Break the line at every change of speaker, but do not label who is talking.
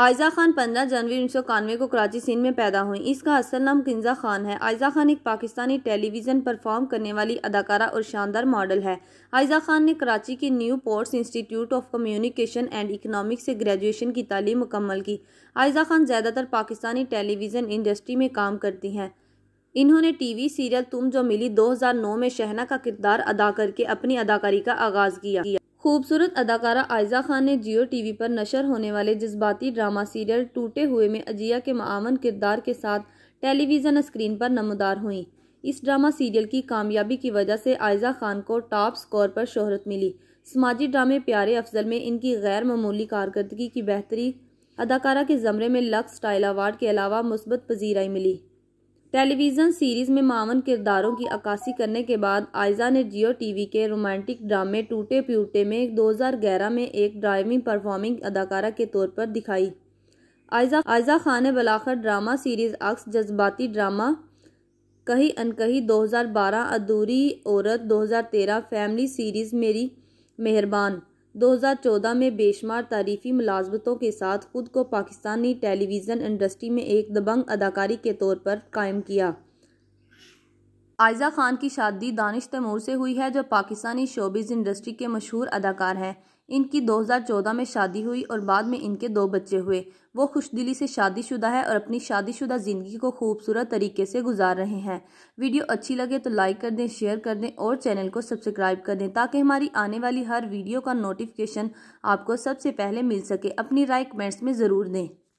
आयजा खान 15 जनवरी उन्नीस को कराची सिंध में पैदा हुई इसका असल नाम किंजा खान है आयजा खान एक पाकिस्तानी टेलीविज़न परफॉर्म करने वाली अदाकारा और शानदार मॉडल है आयजा खान ने कराची के new ports institute of communication and economic से ग्रेजुएशन की तालीम मुकम्मल की आयजा खान ज़्यादातर पाकिस्तानी टेलीविज़न इंडस्ट्री में काम करती हैं इन्होंने टीवी सीरियल तुम जो मिली 2009 में शहना का किरदार अदा करके अपनी अदाकारी का आगाज़ किया खूबसूरत अदाकारा आयजा खान ने जियो टीवी पर नशर होने वाले जज्बाती ड्रामा सीरियल टूटे हुए में अजिया के मावन किरदार के साथ टेलीविज़न स्क्रीन पर नमदार हुई इस ड्रामा सीरियल की कामयाबी की वजह से आयजा खान को टॉप स्कोर पर शोहरत मिली समाजी ड्रामे प्यारे अफजल में इनकी गैर मामूली कारकर्दगी की बेहतरी अदाकारा के ज़मरे में लक्स स्टाइल अवार्ड के अलावा मुस्बत पजीराई मिली टेलीविज़न सीरीज़ में मावन किरदारों की अक्सी करने के बाद आयजा ने जियो टीवी के रोमांटिक ड्रामे टूटे प्यूटे में 2011 में एक ड्राइविंग परफॉर्मिंग अदाकारा के तौर पर दिखाई आयजा आयजा खान ने बलाखर ड्रामा सीरीज़ अक्स जज्बाती ड्रामा कहीं अनकहीं 2012 अधूरी औरत 2013 फैमिली सीरीज़ मेरी मेहरबान 2014 में बेशुमार तारीफी मुलाजमतों के साथ खुद को पाकिस्तानी टेलीविज़न इंडस्ट्री में एक दबंग अदाकारी के तौर पर कायम किया आयजा खान की शादी दानिश तैमूर से हुई है जो पाकिस्तानी शोबिज़ इंडस्ट्री के मशहूर अदाकार हैं इनकी 2014 में शादी हुई और बाद में इनके दो बच्चे हुए वो खुशदिली से शादीशुदा है और अपनी शादीशुदा ज़िंदगी को खूबसूरत तरीके से गुजार रहे हैं वीडियो अच्छी लगे तो लाइक कर दें शेयर कर दें और चैनल को सब्सक्राइब कर दें ताकि हमारी आने वाली हर वीडियो का नोटिफिकेशन आपको सबसे पहले मिल सके अपनी राय कमेंट्स में ज़रूर दें